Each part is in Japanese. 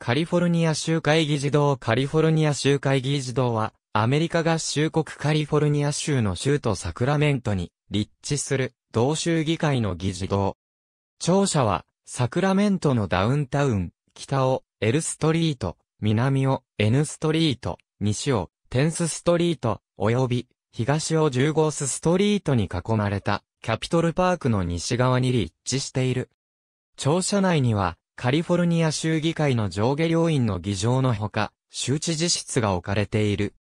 カリフォルニア州会議事堂カリフォルニア州会議事堂は、アメリカ合衆国カリフォルニア州の州都サクラメントに立地する同州議会の議事堂。庁舎は、サクラメントのダウンタウン、北をエルストリート、南を N ストリート、西をテンスストリート、及び東を15スストリートに囲まれたキャピトルパークの西側に立地している。庁舎内にはカリフォルニア州議会の上下両院の議場のほか、州知事室が置かれている。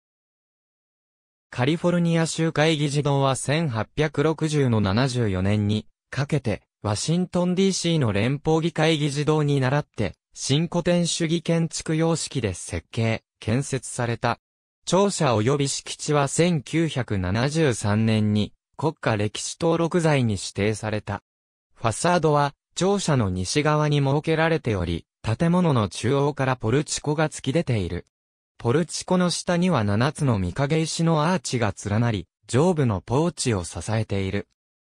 カリフォルニア州会議事堂は1860の74年にかけて、ワシントン DC の連邦議会議事堂に倣って、新古典主義建築様式で設計、建設された。庁舎及び敷地は1973年に国家歴史登録財に指定された。ファサードは庁舎の西側に設けられており、建物の中央からポルチコが突き出ている。ポルチコの下には7つの御影石のアーチが連なり、上部のポーチを支えている。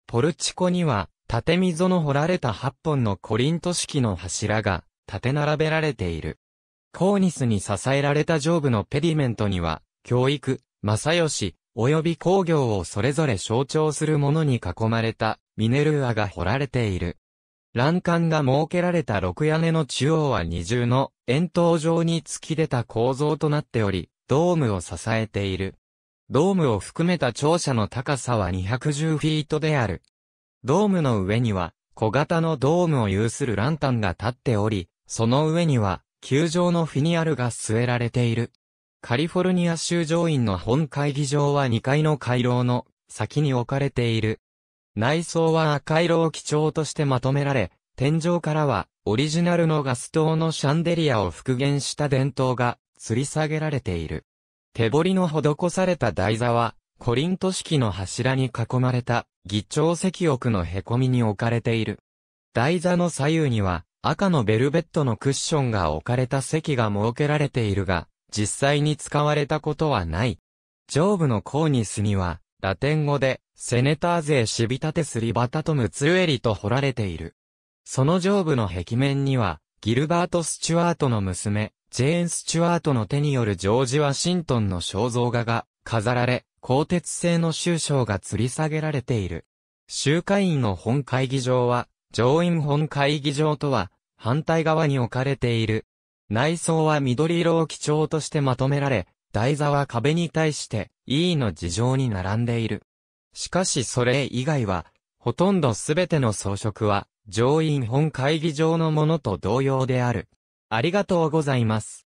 ポルチコには、縦溝の掘られた8本のコリント式の柱が、縦並べられている。コーニスに支えられた上部のペディメントには、教育、正義、及び工業をそれぞれ象徴するものに囲まれた、ミネルアが掘られている。欄干が設けられた六屋根の中央は二重の円筒状に突き出た構造となっており、ドームを支えている。ドームを含めた庁舎の高さは210フィートである。ドームの上には、小型のドームを有するランタンが立っており、その上には、球場のフィニアルが据えられている。カリフォルニア州上院の本会議場は2階の回廊の先に置かれている。内装は赤色を基調としてまとめられ、天井からはオリジナルのガス灯のシャンデリアを復元した伝統が吊り下げられている。手彫りの施された台座は、コリント式の柱に囲まれた、議長席奥の凹みに置かれている。台座の左右には、赤のベルベットのクッションが置かれた席が設けられているが、実際に使われたことはない。上部のコーニスには、ラテン語で、セネター勢シビタテスリバタトムツルエリと彫られている。その上部の壁面には、ギルバート・スチュワートの娘、ジェーン・スチュワートの手によるジョージ・ワシントンの肖像画が飾られ、鋼鉄製の州章が吊り下げられている。集会員の本会議場は、上院本会議場とは、反対側に置かれている。内装は緑色を基調としてまとめられ、台座は壁に対して、E の事情に並んでいる。しかしそれ以外は、ほとんどすべての装飾は、上院本会議場のものと同様である。ありがとうございます。